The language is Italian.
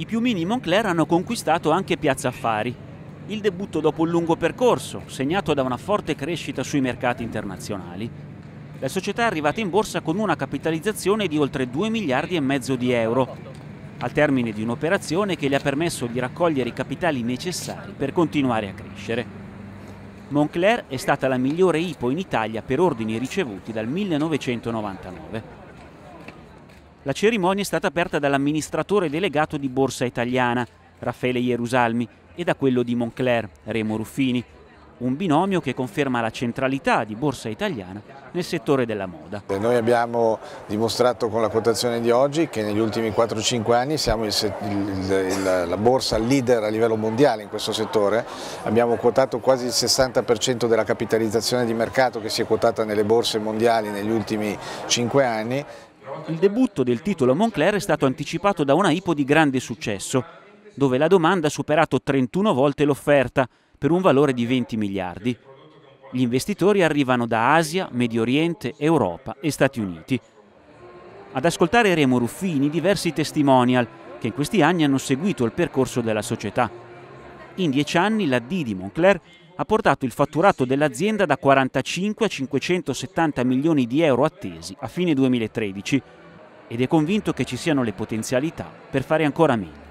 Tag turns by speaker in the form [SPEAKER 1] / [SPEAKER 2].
[SPEAKER 1] I piumini Moncler hanno conquistato anche Piazza Affari, il debutto dopo un lungo percorso, segnato da una forte crescita sui mercati internazionali. La società è arrivata in borsa con una capitalizzazione di oltre 2 miliardi e mezzo di euro, al termine di un'operazione che le ha permesso di raccogliere i capitali necessari per continuare a crescere. Moncler è stata la migliore IPO in Italia per ordini ricevuti dal 1999. La cerimonia è stata aperta dall'amministratore delegato di Borsa Italiana, Raffaele Ierusalmi, e da quello di Moncler, Remo Ruffini, un binomio che conferma la centralità di Borsa Italiana nel settore della moda.
[SPEAKER 2] Noi abbiamo dimostrato con la quotazione di oggi che negli ultimi 4-5 anni siamo il, il, il, la borsa leader a livello mondiale in questo settore, abbiamo quotato quasi il 60% della capitalizzazione di mercato che si è quotata nelle borse mondiali negli ultimi 5 anni il debutto del titolo
[SPEAKER 1] Moncler è stato anticipato da una IPO di grande successo, dove la domanda ha superato 31 volte l'offerta per un valore di 20 miliardi. Gli investitori arrivano da Asia, Medio Oriente, Europa e Stati Uniti. Ad ascoltare Remo Ruffini diversi testimonial che in questi anni hanno seguito il percorso della società. In dieci anni la D di Moncler ha portato il fatturato dell'azienda da 45 a 570 milioni di euro attesi a fine 2013 ed è convinto che ci siano le potenzialità per fare ancora meglio.